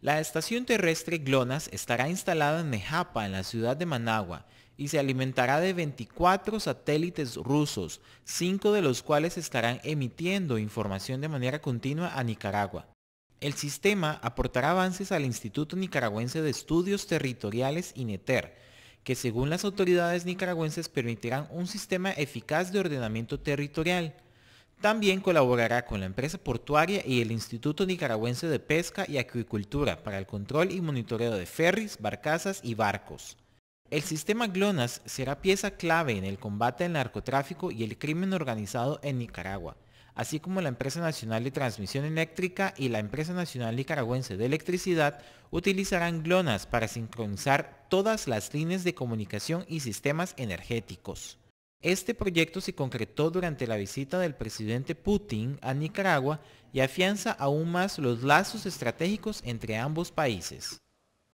La estación terrestre GLONASS estará instalada en Nejapa, en la ciudad de Managua, y se alimentará de 24 satélites rusos, 5 de los cuales estarán emitiendo información de manera continua a Nicaragua. El sistema aportará avances al Instituto Nicaragüense de Estudios Territoriales INETER, que según las autoridades nicaragüenses permitirán un sistema eficaz de ordenamiento territorial, también colaborará con la empresa portuaria y el Instituto Nicaragüense de Pesca y Acuicultura para el control y monitoreo de ferries, barcazas y barcos. El sistema GLONASS será pieza clave en el combate al narcotráfico y el crimen organizado en Nicaragua, así como la Empresa Nacional de Transmisión Eléctrica y la Empresa Nacional Nicaragüense de Electricidad utilizarán GLONASS para sincronizar todas las líneas de comunicación y sistemas energéticos. Este proyecto se concretó durante la visita del presidente Putin a Nicaragua y afianza aún más los lazos estratégicos entre ambos países.